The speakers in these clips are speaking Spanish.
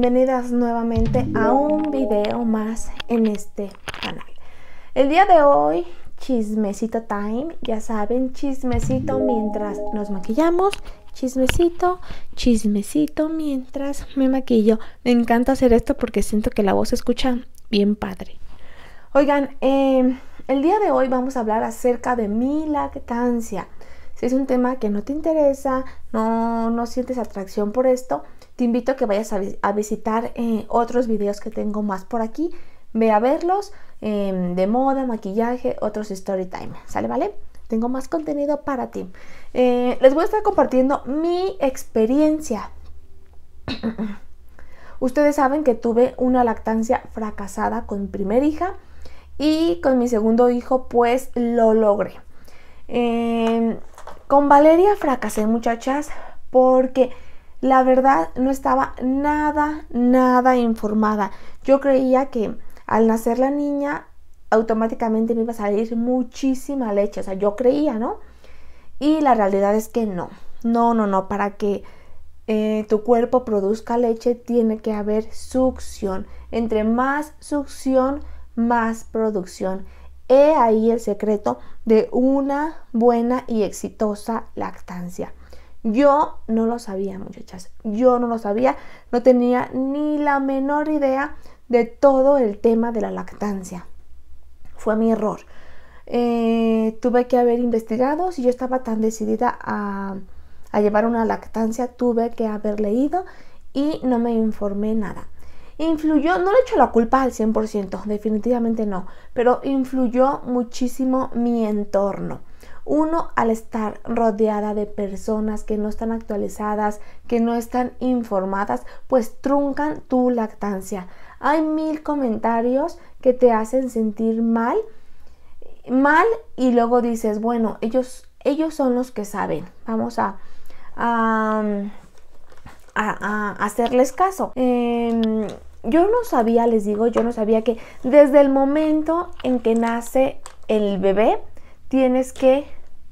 bienvenidas nuevamente a un video más en este canal. El día de hoy, chismecito time, ya saben, chismecito mientras nos maquillamos, chismecito, chismecito mientras me maquillo. Me encanta hacer esto porque siento que la voz se escucha bien padre. Oigan, em, el día de hoy vamos a hablar acerca de mi lactancia. Si es un tema que no te interesa, no, no sientes atracción por esto, te invito a que vayas a, visitar eh, otros videos que tengo más por aquí. Ve a verlos em, de moda, maquillaje, otros story time. ¿Sale, vale? Tengo más contenido para ti. Eh, les voy a estar compartiendo mi experiencia. Ustedes saben que tuve una lactancia fracasada con mi primer hija y con mi segundo hijo pues lo logré. Em, con Valeria fracasé muchachas porque la verdad no estaba nada, nada informada. Yo creía que al nacer la niña automáticamente me iba a salir muchísima leche, o sea, yo creía, ¿no? Y la realidad es que no, no, no, no, para que eh, tu cuerpo produzca leche tiene que haber succión. Entre más succión, más producción. He ahí el secreto de una buena y exitosa lactancia. Yo no lo sabía, muchachas. Yo no lo sabía. No tenía ni la menor idea de todo el tema de la lactancia. Fue mi error. Eh, tuve que haber investigado. Si yo estaba tan decidida a, a llevar una lactancia, tuve que haber leído y no me informé nada. Influyó, no le echo la culpa al 100%, definitivamente no, pero influyó muchísimo mi entorno. Uno, al estar rodeada de personas que no están actualizadas, que no están informadas, pues truncan tu lactancia. Hay mil comentarios que te hacen sentir mal, mal y luego dices, bueno, ellos, ellos son los que saben. Vamos a, a, hacerles caso. Em, yo no sabía, les digo, yo no sabía que desde el momento en que nace el bebé, tienes que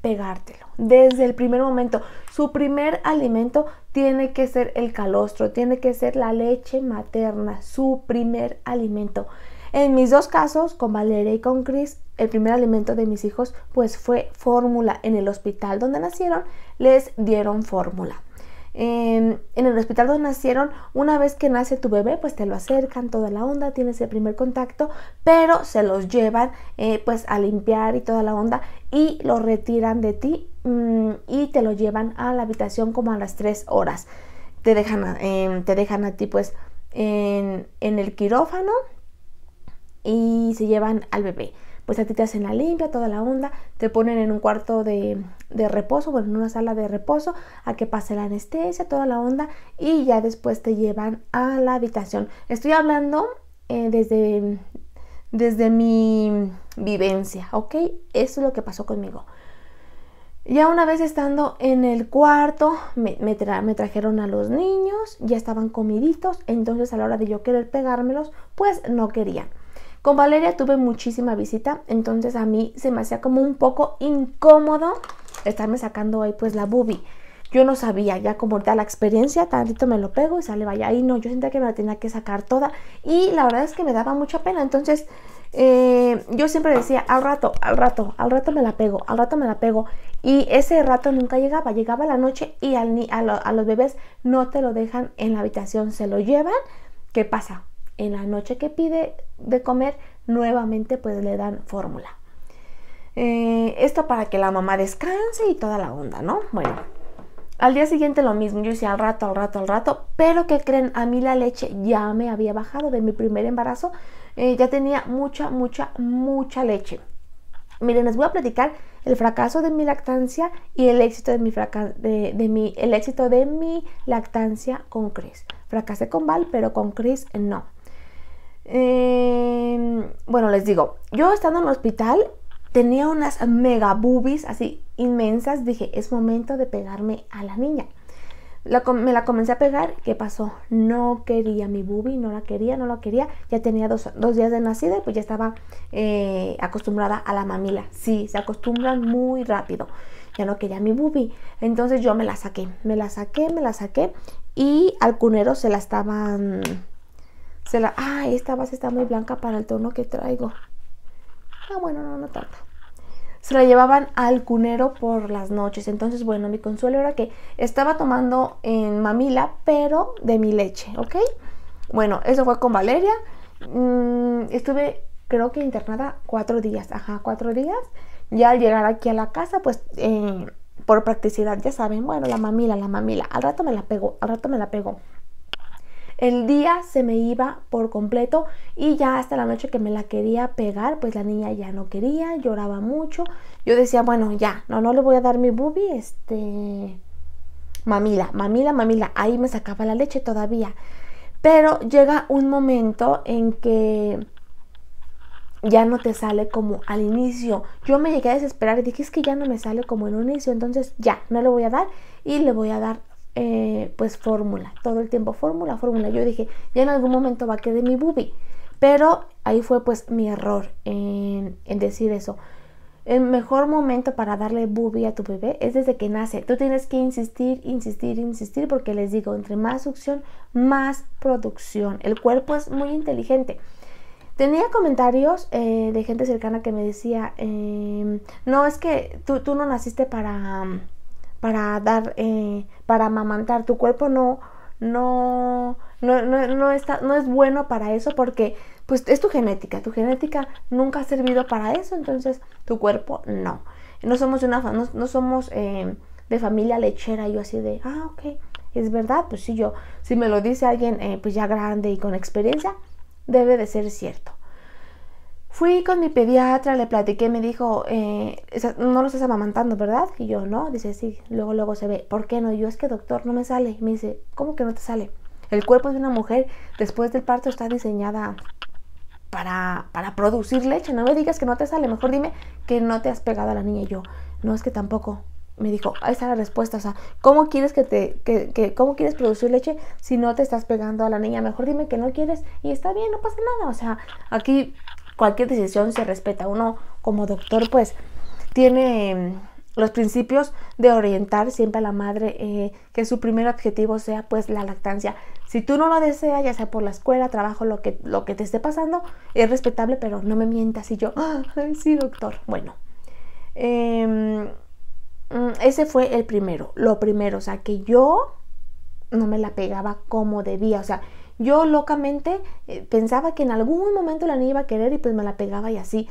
pegártelo desde el primer momento. Su primer alimento tiene que ser el calostro, tiene que ser la leche materna, su primer alimento. En mis dos casos, con Valeria y con Chris, el primer alimento de mis hijos pues fue fórmula. En el hospital donde nacieron les dieron fórmula. Em, en el hospital donde nacieron, una vez que nace tu bebé, pues te lo acercan, toda la onda, tienes el primer contacto, pero se los llevan eh, pues a limpiar y toda la onda y lo retiran de ti mm, y te lo llevan a la habitación como a las 3 horas. Em, te dejan, a ti pues en el quirófano y se llevan al bebé pues a ti te hacen la limpia, toda la onda, te ponen en un cuarto de, reposo, bueno, en una sala de reposo, a que pase la anestesia, toda la onda, y ya después te llevan a la habitación. Estoy hablando eh, desde, desde mi vivencia, ¿ok? Eso es lo que pasó conmigo. Ya una vez estando en el cuarto, me, trajeron a los niños, ya estaban comiditos, entonces a la hora de yo querer pegármelos, pues no querían. Con Valeria tuve muchísima visita, entonces a mí se me hacía como un poco incómodo estarme sacando ahí pues la boobie. Yo no sabía, ya como da la experiencia, tantito me lo pego y sale, vaya. Y no, yo sentía que me la tenía que sacar toda. Y la verdad es que me daba mucha pena. Entonces, eh, yo siempre decía, al rato, al rato, al rato me la pego, al rato me la pego. Y ese rato nunca llegaba, llegaba la noche y al, ni a los bebés no te lo dejan en la habitación, se lo llevan. ¿Qué pasa? En la noche que pide de comer, nuevamente pues le dan fórmula. Eh, esto para que la mamá descanse y toda la onda, ¿no? Bueno, al día siguiente lo mismo, yo hice al rato, al rato, al rato, pero que creen, a mí la leche ya me había bajado de mi primer embarazo, eh, ya tenía mucha, mucha, mucha leche. Miren, les voy a platicar el fracaso de mi lactancia y el éxito de mi, de el éxito de mi lactancia con Chris. Fracasé con Val, pero con Chris no. Em, bueno, les digo, yo estando en el hospital tenía unas mega boobies así inmensas. Dije, es momento de pegarme a la niña. me la comencé a pegar. ¿Qué pasó? No quería mi boobie, no la quería, no la quería. Ya tenía dos, días de nacida y pues ya estaba eh, acostumbrada a la mamila. Sí, se acostumbran muy rápido. Ya no quería mi boobie. Entonces yo me la saqué, me la saqué, me la saqué. Y al cunero se la estaban se la, ah, esta base está muy blanca para el tono que traigo. Ah, bueno, no, no tanto. Se la llevaban al cunero por las noches. Entonces, bueno, mi consuelo era que estaba tomando en mamila, pero de mi leche, ¿ok? Bueno, eso fue con Valeria. Mm, estuve, creo que internada cuatro días, ajá, cuatro días. Ya al llegar aquí a la casa, pues eh, por practicidad, ya saben, bueno, la mamila, la mamila. Al rato me la pego, al rato me la pego. El día se me iba por completo y ya hasta la noche que me la quería pegar, pues la niña ya no quería, lloraba mucho. Yo decía, bueno, ya, no, no le voy a dar mi boobie, este... Mamila, mamila, mamila, ahí me sacaba la leche todavía. Pero llega un momento en que ya no te sale como al inicio. Yo me llegué a desesperar y dije, es que ya no me sale como en un inicio, entonces ya, no le voy a dar y le voy a dar eh, pues fórmula, todo el tiempo fórmula, fórmula. Yo dije, ya en algún momento va a quedar mi bubi, pero ahí fue pues mi error en, decir eso. El mejor momento para darle bubi a tu bebé es desde que nace. Tú tienes que insistir, insistir, insistir, porque les digo, entre más succión, más producción. El cuerpo es muy inteligente. Tenía comentarios eh, de gente cercana que me decía, em, no, es que tú, no naciste para para dar, eh, para amamantar. Tu cuerpo no, no, no, no, está, no es bueno para eso porque pues es tu genética, tu genética nunca ha servido para eso, entonces tu cuerpo no. No somos de una no, somos eh, de familia lechera, yo así de, ah, ok, es verdad, pues si yo, si me lo dice alguien eh, pues ya grande y con experiencia, debe de ser cierto. Fui con mi pediatra, le platiqué, me dijo, eh, no lo estás amamantando, ¿verdad? Y yo, no, dice, sí, luego, luego se ve, ¿por qué no? Y yo, es que doctor, no me sale. Y me dice, ¿cómo que no te sale? El cuerpo de una mujer después del parto está diseñada para, para producir leche, no me digas que no te sale, mejor dime que no te has pegado a la niña. Y yo, no, es que tampoco. Me dijo, ahí está la respuesta, o sea, ¿cómo quieres que te, que, cómo quieres producir leche si no te estás pegando a la niña? Mejor dime que no quieres y está bien, no pasa nada, o sea, aquí cualquier decisión se respeta. Uno como doctor pues tiene em, los principios de orientar siempre a la madre eh, que su primer objetivo sea pues la lactancia. Si tú no lo deseas, ya sea por la escuela, trabajo, lo que, lo que te esté pasando, es respetable, pero no me mientas y yo, sí doctor, bueno. Em, mm, ese fue el primero, lo primero, o sea, que yo no me la pegaba como debía, o sea, yo locamente eh, pensaba que en algún momento la niña iba a querer y pues me la pegaba y así.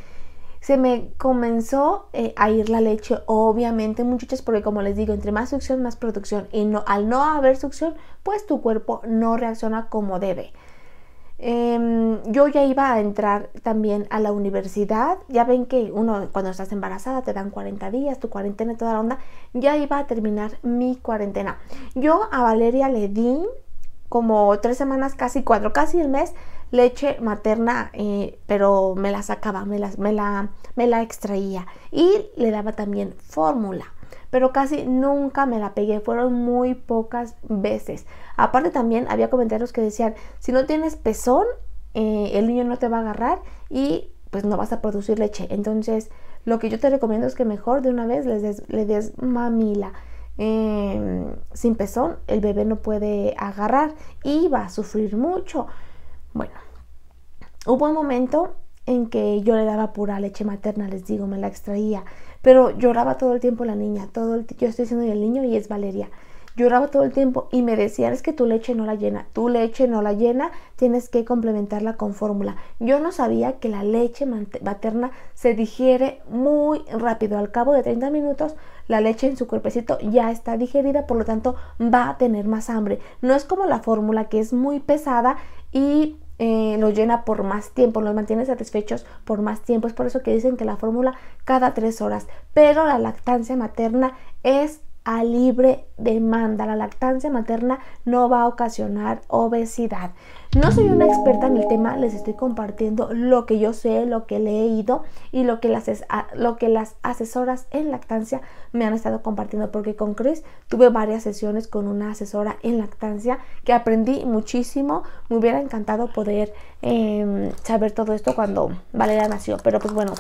Se me comenzó eh, a ir la leche, obviamente muchachas, porque como les digo, entre más succión, más producción. Y no, al no haber succión, pues tu cuerpo no reacciona como debe. Em, yo ya iba a entrar también a la universidad. Ya ven que uno cuando estás embarazada te dan 40 días, tu cuarentena, toda la onda. Ya iba a terminar mi cuarentena. Yo a Valeria le di como tres semanas, casi cuatro, casi el mes, leche materna, eh, pero me la sacaba, me la, me, me la extraía y le daba también fórmula pero casi nunca me la pegué, fueron muy pocas veces. Aparte también había comentarios que decían, si no tienes pezón, eh, el niño no te va a agarrar y pues no vas a producir leche. Entonces, lo que yo te recomiendo es que mejor de una vez le des mamila. Em, sin pezón, el bebé no puede agarrar y va a sufrir mucho. Bueno, hubo un momento en que yo le daba pura leche materna, les digo, me la extraía, pero lloraba todo el tiempo la niña, todo yo estoy siendo el niño y es Valeria. Lloraba todo el tiempo y me decían, es que tu leche no la llena, tu leche no la llena, tienes que complementarla con fórmula. Yo no sabía que la leche materna se digiere muy rápido. Al cabo de 30 minutos, la leche en su cuerpecito ya está digerida, por lo tanto va a tener más hambre. No es como la fórmula que es muy pesada y eh, lo llena por más tiempo, lo mantiene satisfechos por más tiempo. Es por eso que dicen que la fórmula cada tres horas. Pero la lactancia materna es a libre demanda. La lactancia materna no va a ocasionar obesidad. No soy una experta en el tema, les estoy compartiendo lo que yo sé, lo que le he leído y lo que las, lo que las asesoras en lactancia me han estado compartiendo, porque con Chris tuve varias sesiones con una asesora en lactancia que aprendí muchísimo. Me hubiera encantado poder em, saber todo esto cuando Valeria nació, pero pues bueno,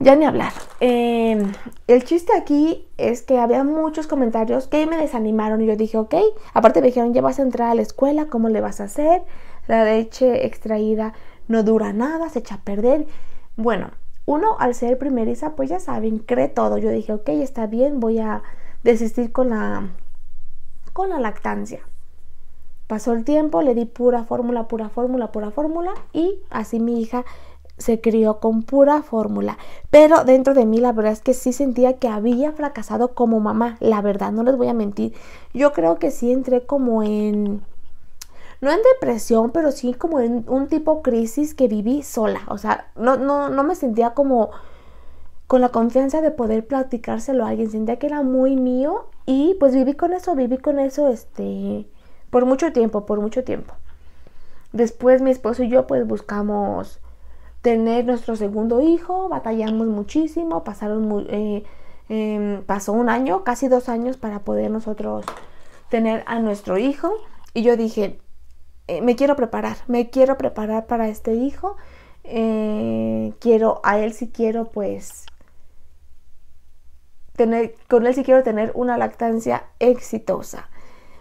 ya ni hablar. Em, el chiste aquí es que había muchos comentarios que me desanimaron y yo dije, ok, aparte me dijeron, ya vas a entrar a la escuela, ¿cómo le vas a hacer? La leche extraída no dura nada, se echa a perder. Bueno, uno al ser primeriza, pues ya saben, cree todo. Yo dije, ok, está bien, voy a desistir con la, con la lactancia. Pasó el tiempo, le di pura fórmula, pura fórmula, pura fórmula y así mi hija se crió con pura fórmula. Pero dentro de mí la verdad es que sí sentía que había fracasado como mamá. La verdad, no les voy a mentir. Yo creo que sí entré como en... No en depresión, pero sí como en un tipo crisis que viví sola. O sea, no, no, me sentía como con la confianza de poder platicárselo a alguien. Sentía que era muy mío y pues viví con eso, viví con eso este por mucho tiempo, por mucho tiempo. Después mi esposo y yo pues buscamos tener nuestro segundo hijo, batallamos muchísimo, pasaron muy, eh, em, pasó un año, casi dos años para poder nosotros tener a nuestro hijo. Y yo dije, eh, me quiero preparar, me quiero preparar para este hijo. Eh, quiero, a él si quiero pues Tener, con él si quiero tener una lactancia exitosa.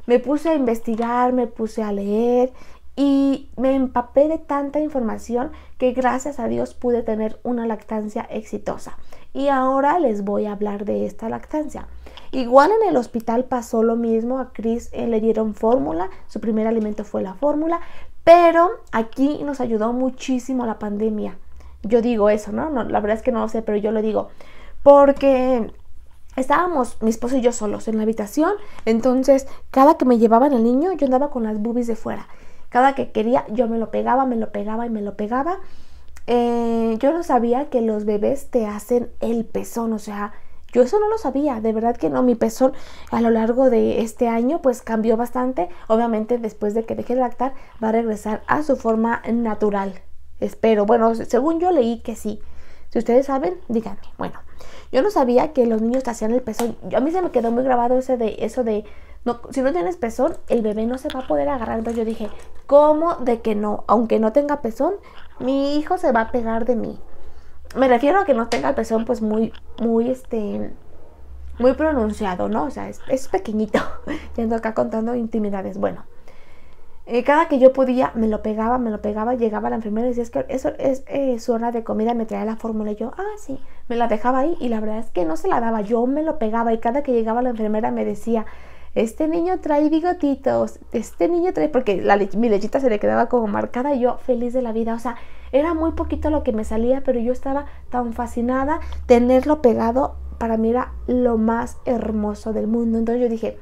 Me puse a investigar, me puse a leer y me empapé de tanta información que gracias a Dios pude tener una lactancia exitosa. Y ahora les voy a hablar de esta lactancia. Igual en el hospital pasó lo mismo, a Chris eh, le dieron fórmula, su primer alimento fue la fórmula, pero aquí nos ayudó muchísimo la pandemia. Yo digo eso, ¿no? ¿no? La verdad es que no lo sé, pero yo lo digo. Porque estábamos mi esposo y yo solos en la habitación, entonces cada que me llevaban al niño yo andaba con las boobies de fuera. Cada que quería yo me lo pegaba, me lo pegaba y me lo pegaba. Eh, yo no sabía que los bebés te hacen el pezón, o sea, yo eso no lo sabía, de verdad que no, mi pezón a lo largo de este año pues cambió bastante, obviamente después de que deje de lactar va a regresar a su forma natural, espero, bueno, según yo leí que sí, si ustedes saben, díganme, bueno, yo no sabía que los niños te hacían el pezón, a mí se me quedó muy grabado ese de, eso de si no tienes pezón, el bebé no se va a poder agarrar. Entonces yo dije, ¿cómo de que no? Aunque no tenga pezón, mi hijo se va a pegar de mí. Me refiero a que no tenga el pezón pues muy, muy este, muy pronunciado, ¿no? O sea, es, pequeñito. Yendo acá contando intimidades. Bueno, eh, cada que yo podía, me lo pegaba, me lo pegaba, llegaba la enfermera y decía, es que eso es zona eh, su hora de comida, me traía la fórmula y yo, ah, sí, me la dejaba ahí y la verdad es que no se la daba, yo me lo pegaba y cada que llegaba la enfermera me decía, este niño trae bigotitos, este niño trae, porque mi lechita se le quedaba como marcada y yo feliz de la vida, o sea, era muy poquito lo que me salía, pero yo estaba tan fascinada, tenerlo pegado para mí era lo más hermoso del mundo, entonces yo dije,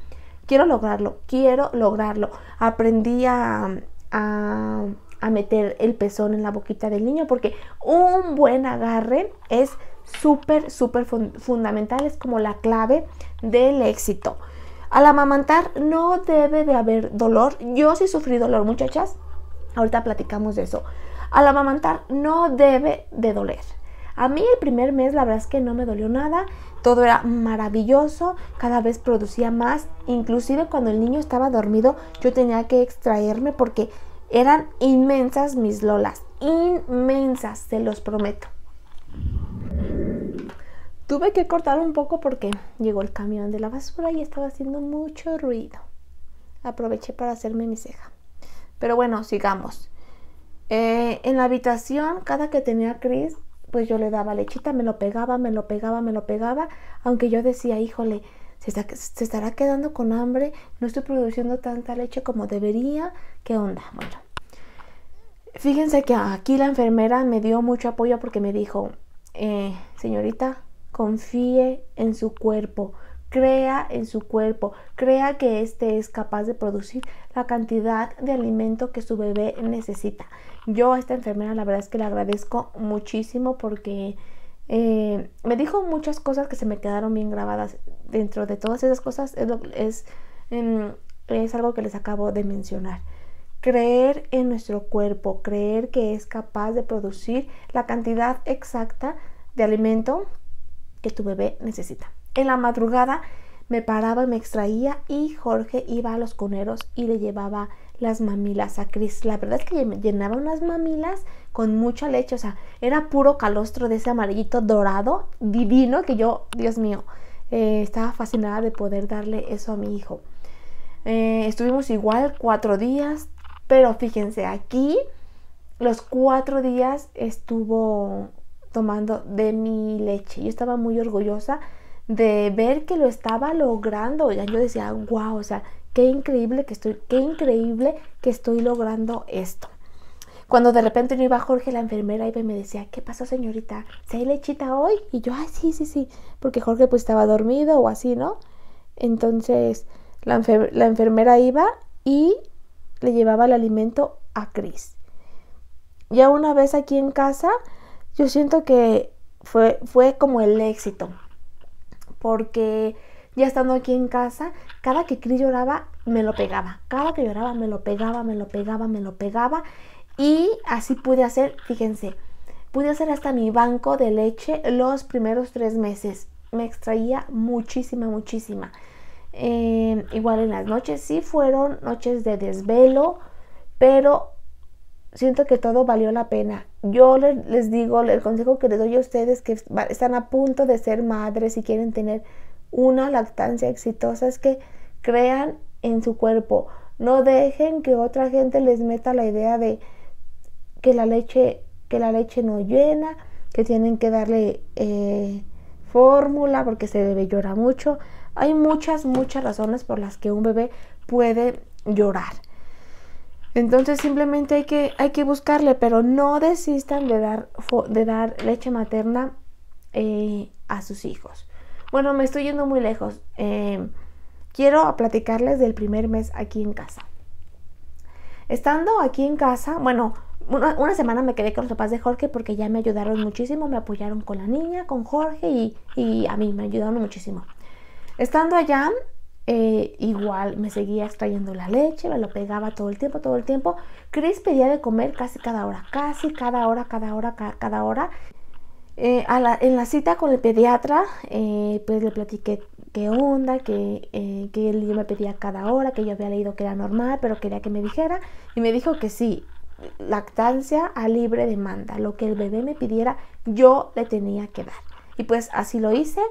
quiero lograrlo, quiero lograrlo, aprendí a, meter el pezón en la boquita del niño porque un buen agarre es súper, súper fundamental, es como la clave del éxito. Al amamantar no debe de haber dolor. Yo sí sufrí dolor, muchachas. Ahorita platicamos de eso. Al amamantar no debe de doler. A mí el primer mes la verdad es que no me dolió nada, todo era maravilloso, cada vez producía más, inclusive cuando el niño estaba dormido yo tenía que extraerme porque eran inmensas mis lolas, inmensas, se los prometo. Tuve que cortar un poco porque llegó el camión de la basura y estaba haciendo mucho ruido. Aproveché para hacerme mi ceja. Pero bueno, sigamos. Eh, en la habitación, cada que tenía a pues yo le daba lechita, me lo pegaba, me lo pegaba, me lo pegaba, aunque yo decía, híjole, se, estará quedando con hambre, no estoy produciendo tanta leche como debería, ¿qué onda? Bueno, fíjense que aquí la enfermera me dio mucho apoyo porque me dijo, eh, señorita, confíe en su cuerpo, crea en su cuerpo, crea que éste es capaz de producir la cantidad de alimento que su bebé necesita. Yo a esta enfermera la verdad es que le agradezco muchísimo porque eh, me dijo muchas cosas que se me quedaron bien grabadas. Dentro de todas esas cosas es, es, em, es algo que les acabo de mencionar. Creer en nuestro cuerpo, creer que es capaz de producir la cantidad exacta de alimento que tu bebé necesita. En la madrugada me paraba y me extraía y Jorge iba a los coneros y le llevaba las mamilas a Cris. La verdad es que llenaba unas mamilas con mucha leche, o sea, era puro calostro de ese amarillito dorado divino que yo, Dios mío, eh, estaba fascinada de poder darle eso a mi hijo. Eh, estuvimos igual cuatro días, pero fíjense, aquí los cuatro días estuvo tomando de mi leche. Yo estaba muy orgullosa de ver que lo estaba logrando. Ya yo decía, wow, o sea, qué increíble que estoy, qué increíble que estoy logrando esto. Cuando de repente no iba Jorge, la enfermera iba y me decía, ¿qué pasó señorita? ¿Se hay lechita hoy? Y yo, ah, sí, sí, sí, porque Jorge pues estaba dormido o así, ¿no? Entonces la, la enfermera iba y le llevaba el alimento a Cris. Ya una vez aquí en casa, yo siento que fue, fue como el éxito, porque ya estando aquí en casa, cada que Cris lloraba, me lo pegaba, cada que lloraba, me lo pegaba, me lo pegaba, me lo pegaba, y así pude hacer, fíjense, pude hacer hasta mi banco de leche los primeros tres meses. Me extraía muchísima, muchísima. Eh, igual en las noches sí fueron noches de desvelo, pero siento que todo valió la pena. Yo les, digo, el consejo que les doy a ustedes que están a punto de ser madres y quieren tener una lactancia exitosa es que crean en su cuerpo. No dejen que otra gente les meta la idea de que la leche, que la leche no llena, que tienen que darle eh, fórmula porque se debe llorar mucho. Hay muchas, muchas razones por las que un bebé puede llorar. Entonces simplemente hay que, hay que buscarle, pero no desistan de dar, de dar leche materna eh, a sus hijos. Bueno, me estoy yendo muy lejos. Eh, quiero platicarles del primer mes aquí en casa. Estando aquí en casa, bueno, una, semana me quedé con los papás de Jorge porque ya me ayudaron muchísimo, me apoyaron con la niña, con Jorge y, y a mí me ayudaron muchísimo. Estando allá, eh, igual me seguía extrayendo la leche, me lo pegaba todo el tiempo, todo el tiempo. Chris pedía de comer casi cada hora, casi cada hora, cada hora, cada, hora. Eh, en la cita con el pediatra, eh, pues le platiqué qué onda, que, que él me pedía cada hora, que yo había leído que era normal, pero quería que me dijera. Y me dijo que sí, lactancia a libre demanda, lo que el bebé me pidiera, yo le tenía que dar. Y pues así lo hice.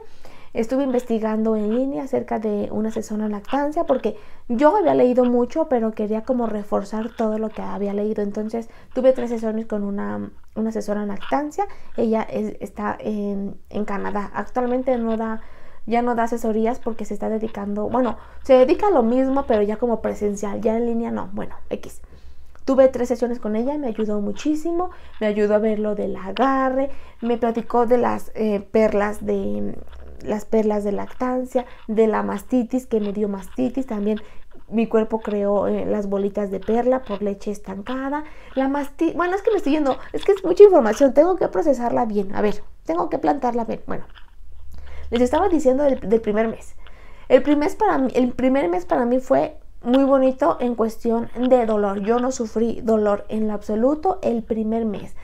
Estuve investigando en línea acerca de una asesora en lactancia porque yo había leído mucho, pero quería como reforzar todo lo que había leído. Entonces tuve tres sesiones con una, una asesora en lactancia. Ella está en, Canadá. Actualmente no da ya no da asesorías porque se está dedicando, bueno, se dedica a lo mismo, pero ya como presencial, ya en línea no, bueno, X. Tuve tres sesiones con ella, me ayudó muchísimo, me ayudó a ver lo del agarre, me platicó de las eh, perlas de, las perlas de lactancia, de la mastitis, que me dio mastitis, también mi cuerpo creó eh, las bolitas de perla por leche estancada, la mastitis, bueno, es que me estoy yendo, es que es mucha información, tengo que procesarla bien, a ver, tengo que plantarla bien, bueno, les estaba diciendo del, primer mes, el primer, para mí, el primer mes para mí fue muy bonito en cuestión de dolor, yo no sufrí dolor en lo absoluto el primer mes,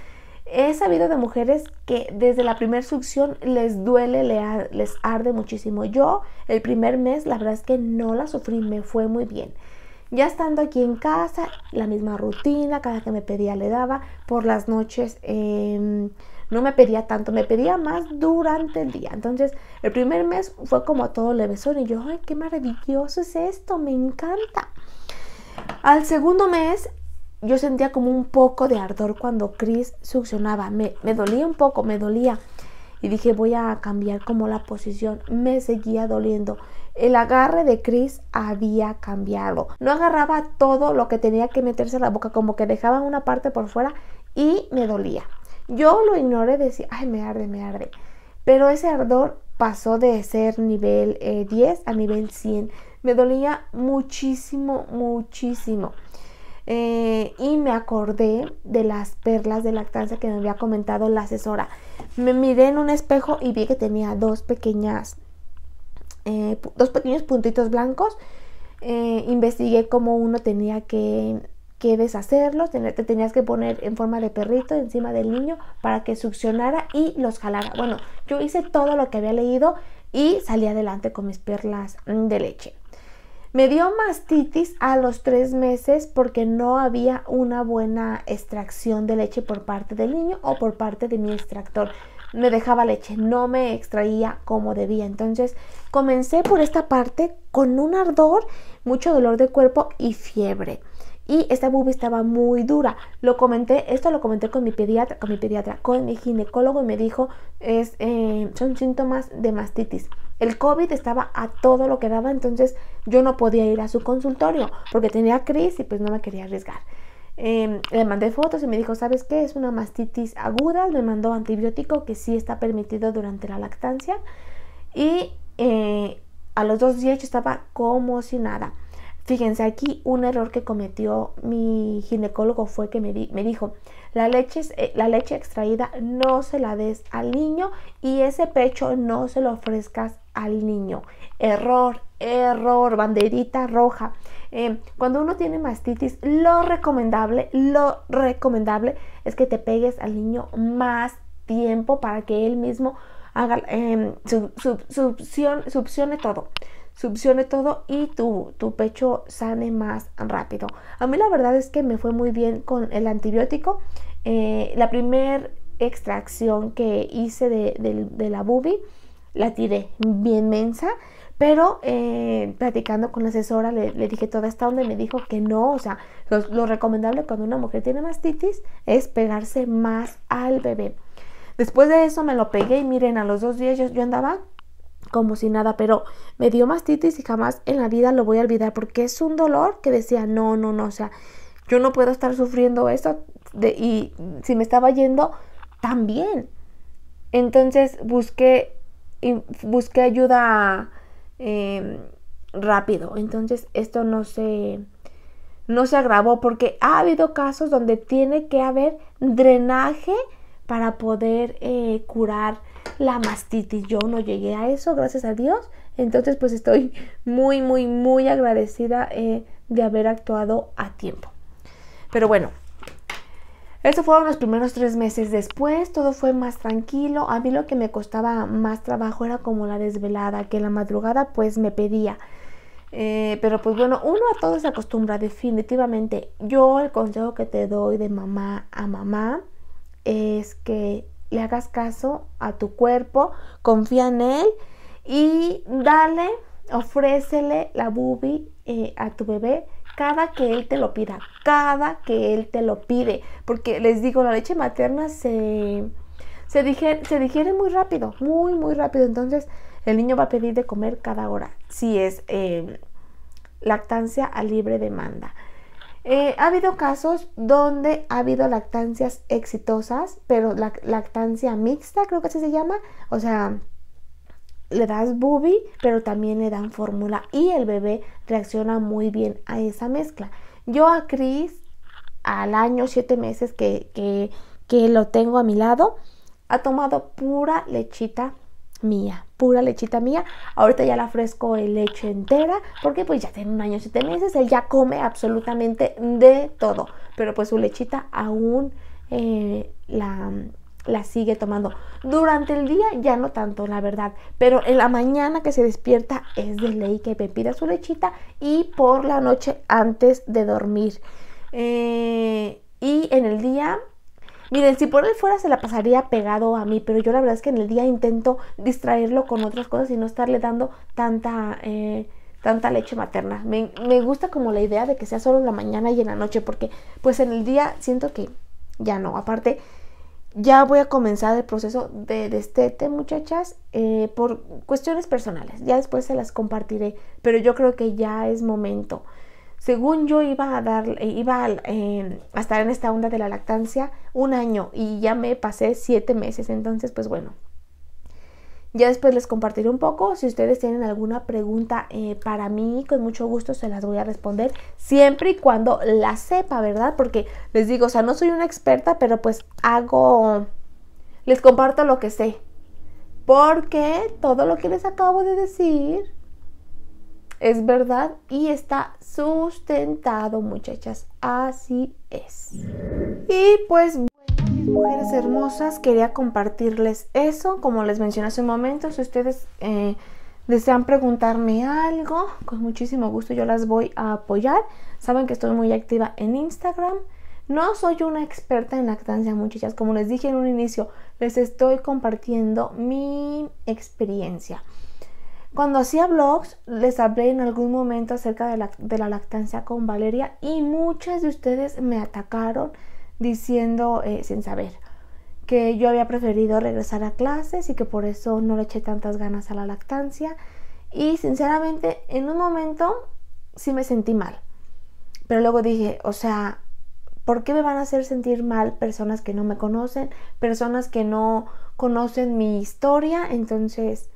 he sabido de mujeres que desde la primera succión les duele, les arde muchísimo. Yo el primer mes la verdad es que no la sufrí, me fue muy bien. Ya estando aquí en casa, la misma rutina, cada que me pedía le daba, por las noches em, no me pedía tanto, me pedía más durante el día. Entonces el primer mes fue como todo levesón y yo, ay, qué maravilloso es esto, me encanta. Al segundo mes yo sentía como un poco de ardor cuando Chris succionaba. Me, dolía un poco, me dolía. Y dije, voy a cambiar como la posición. Me seguía doliendo. El agarre de Chris había cambiado. No agarraba todo lo que tenía que meterse a la boca, como que dejaba una parte por fuera y me dolía. Yo lo ignoré, decía, ay, me arde, me arde. Pero ese ardor pasó de ser nivel 10 eh, a nivel 100. Me dolía muchísimo, muchísimo. Eh, y me acordé de las perlas de lactancia que me había comentado la asesora. Me miré en un espejo y vi que tenía dos pequeñas, eh, dos pequeños puntitos blancos. Eh, investigué cómo uno tenía que, deshacerlos, te tenías que poner en forma de perrito encima del niño para que succionara y los jalara. Bueno, yo hice todo lo que había leído y salí adelante con mis perlas mm, de leche. Me dio mastitis a los tres meses porque no había una buena extracción de leche por parte del niño o por parte de mi extractor. Me dejaba leche, no me extraía como debía. Entonces comencé por esta parte con un ardor, mucho dolor de cuerpo y fiebre. Y esta bubi estaba muy dura. Lo comenté, esto lo comenté con mi pediatra, con mi ginecólogo y me dijo, es, eh, son síntomas de mastitis. El COVID estaba a todo lo que daba, entonces yo no podía ir a su consultorio porque tenía crisis y pues no me quería arriesgar. Em, le mandé fotos y me dijo, ¿sabes qué? Es una mastitis aguda, me mandó antibiótico que sí está permitido durante la lactancia y eh, a los dos días estaba como si nada. Fíjense, aquí un error que cometió mi ginecólogo fue que me, dijo, la leche, eh, la leche extraída no se la des al niño y ese pecho no se lo ofrezcas al niño. Error, error, banderita roja. Em, cuando uno tiene mastitis, lo recomendable, lo recomendable es que te pegues al niño más tiempo para que él mismo haga, eh, em, subcione todo succione todo y tu, tu pecho sane más rápido. A mí la verdad es que me fue muy bien con el antibiótico. Eh, la primera extracción que hice de, la bubi la tiré bien mensa. Pero eh, platicando con la asesora le, dije toda esta onda y me dijo que no, o sea, lo, recomendable cuando una mujer tiene mastitis es pegarse más al bebé. Después de eso me lo pegué y miren, a los dos días yo andaba como si nada, pero me dio mastitis y jamás en la vida lo voy a olvidar porque es un dolor que decía, no, no, no, o sea, yo no puedo estar sufriendo esto y si me estaba yendo, también. Entonces busqué, y busqué ayuda em, rápido, entonces esto no se... No se agravó porque ha habido casos donde tiene que haber drenaje para poder eh, curar la mastitis. Yo no llegué a eso, gracias a Dios. Entonces pues estoy muy, muy, muy agradecida eh, de haber actuado a tiempo. Pero bueno, eso fueron los primeros tres meses. Después todo fue más tranquilo. A mí lo que me costaba más trabajo era como la desvelada, que la madrugada pues me pedía. Eh, pero pues bueno, uno a todos se acostumbra definitivamente. Yo el consejo que te doy de mamá a mamá es que le hagas caso a tu cuerpo, confía en él y dale, ofrécele la bubi eh, a tu bebé cada que él te lo pida, cada que él te lo pide, porque les digo, la leche materna se, digiere, se digiere muy rápido, muy, muy rápido, entonces el niño va a pedir de comer cada hora, si es eh, lactancia a libre demanda. Eh, ha habido casos donde ha habido lactancias exitosas, pero la, lactancia mixta, creo que así se llama. O sea, le das booby pero también le dan fórmula y el bebé reacciona muy bien a esa mezcla. Yo a Cris, al año, siete meses que, que, que lo tengo a mi lado, ha tomado pura lechita mía pura lechita mía. Ahorita ya la fresco el leche entera porque pues ya tiene un año siete meses. Él ya come absolutamente de todo, pero pues su lechita aún eh, la, la sigue tomando. Durante el día ya no tanto, la verdad, pero en la mañana que se despierta es de ley que me pida su lechita y por la noche antes de dormir. Eh, y en el día Miren, si por él fuera se la pasaría pegado a mí, pero yo la verdad es que en el día intento distraerlo con otras cosas y no estarle dando tanta... Eh, tanta leche materna. Me, gusta como la idea de que sea solo en la mañana y en la noche, porque pues en el día siento que ya no. Aparte, ya voy a comenzar el proceso de destete, muchachas, eh, por cuestiones personales. Ya después se las compartiré, pero yo creo que ya es momento según yo iba a eh, iba eh, a, estar en esta onda de la lactancia un año y ya me pasé siete meses, entonces pues bueno, ya después les compartiré un poco. Si ustedes tienen alguna pregunta eh, para mí, con mucho gusto se las voy a responder. Siempre y cuando la sepa, ¿verdad? Porque les digo, o sea, no soy una experta, pero pues hago, les comparto lo que sé. Porque todo lo que les acabo de decir es verdad y está sustentado, muchachas. Así es. Y pues mujeres hermosas, quería compartirles eso. Como les mencioné hace un momento, si ustedes eh, desean preguntarme algo, con muchísimo gusto yo las voy a apoyar. Saben que estoy muy activa en Instagram. No soy una experta en lactancia, muchachas. Como les dije en un inicio, les estoy compartiendo mi experiencia. Cuando hacía blogs, les hablé en algún momento acerca de la, lactancia con Valeria y muchas de ustedes me atacaron diciendo eh, sin saber que yo había preferido regresar a clases y que por eso no le eché tantas ganas a la lactancia. Y sinceramente, en un momento sí me sentí mal. Pero luego dije, o sea, ¿por qué me van a hacer sentir mal personas que no me conocen, personas que no conocen mi historia? Entonces,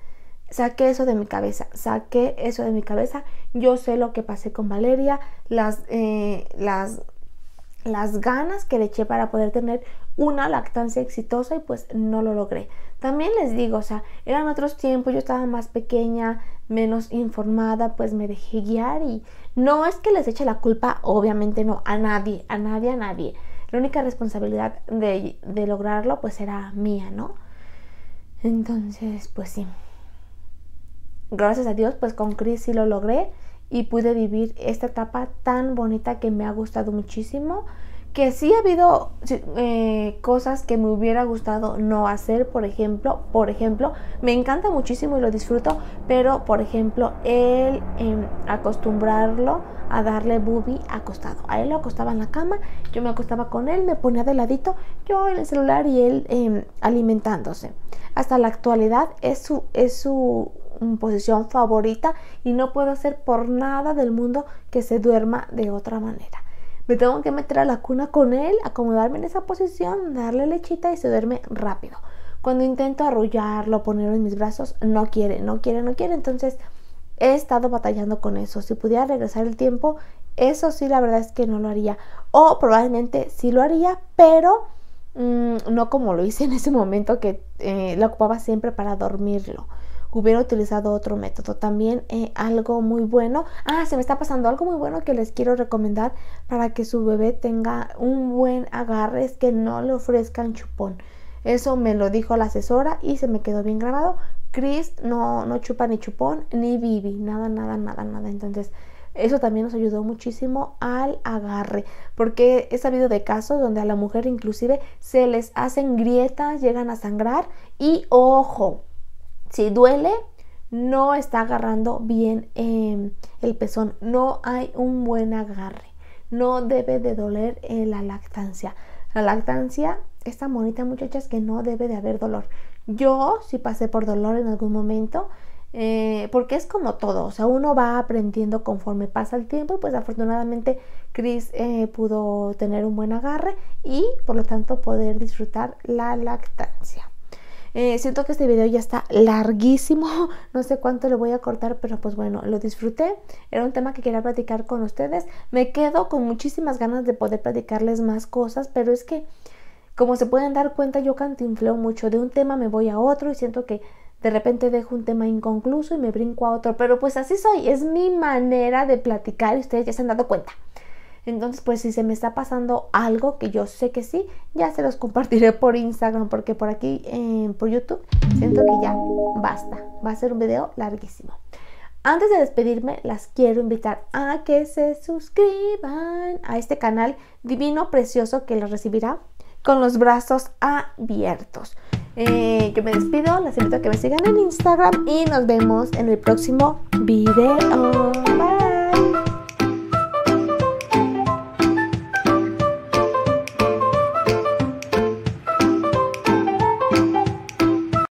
saqué eso de mi cabeza, saqué eso de mi cabeza, yo sé lo que pasé con Valeria, las, eh, las, las ganas que le eché para poder tener una lactancia exitosa y pues no lo logré. También les digo, o sea, eran otros tiempos, yo estaba más pequeña, menos informada, pues me dejé guiar y no es que les eche la culpa, obviamente no, a nadie, a nadie, a nadie. La única responsabilidad de lograrlo pues era mía, ¿no? Entonces, pues sí gracias a Dios, pues con Chris sí lo logré y pude vivir esta etapa tan bonita que me ha gustado muchísimo. Que sí ha habido eh, cosas que me hubiera gustado no hacer, por ejemplo, por ejemplo, me encanta muchísimo y lo disfruto, pero por ejemplo, el em, acostumbrarlo a darle booby acostado. A él lo acostaba en la cama, yo me acostaba con él, me ponía de ladito, yo en el celular y él em, alimentándose. Hasta la actualidad es su, es su posición favorita y no puedo hacer por nada del mundo que se duerma de otra manera. Me tengo que meter a la cuna con él, acomodarme en esa posición, darle lechita y se duerme rápido. Cuando intento arrullarlo, ponerlo en mis brazos, no quiere, no quiere, no quiere. Entonces he estado batallando con eso. Si pudiera regresar el tiempo, eso sí, la verdad es que no lo haría. O probablemente sí lo haría, pero mm, no como lo hice en ese momento que eh, lo ocupaba siempre para dormirlo hubiera utilizado otro método. También eh, algo muy bueno, ah, se me está pasando algo muy bueno que les quiero recomendar para que su bebé tenga un buen agarre es que no le ofrezcan chupón. Eso me lo dijo la asesora y se me quedó bien grabado. Chris no, no chupa ni chupón ni Bibi, nada, nada, nada, nada. Entonces, eso también nos ayudó muchísimo al agarre, porque he sabido de casos donde a la mujer inclusive se les hacen grietas, llegan a sangrar y ojo, si duele, no está agarrando bien em, el pezón, no hay un buen agarre, no debe de doler eh, la lactancia. La lactancia es tan bonita, muchachas, que no debe de haber dolor. Yo sí si pasé por dolor en algún momento, eh, porque es como todo, o sea, uno va aprendiendo conforme pasa el tiempo pues afortunadamente Chris eh, pudo tener un buen agarre y por lo tanto poder disfrutar la lactancia. Eh, siento que este video ya está larguísimo, no sé cuánto le voy a cortar, pero pues bueno, lo disfruté. Era un tema que quería platicar con ustedes. Me quedo con muchísimas ganas de poder platicarles más cosas, pero es que, como se pueden dar cuenta, yo cantinfleo mucho. De un tema me voy a otro y siento que de repente dejo un tema inconcluso y me brinco a otro. Pero pues así soy, es mi manera de platicar y ustedes ya se han dado cuenta. Entonces, pues si se me está pasando algo, que yo sé que sí, ya se los compartiré por Instagram, porque por aquí, eh, por YouTube, siento que ya basta. Va a ser un video larguísimo. Antes de despedirme, las quiero invitar a que se suscriban a este canal divino, precioso, que los recibirá con los brazos abiertos. Que eh, yo me despido, las invito a que me sigan en Instagram y nos vemos en el próximo video. Bye.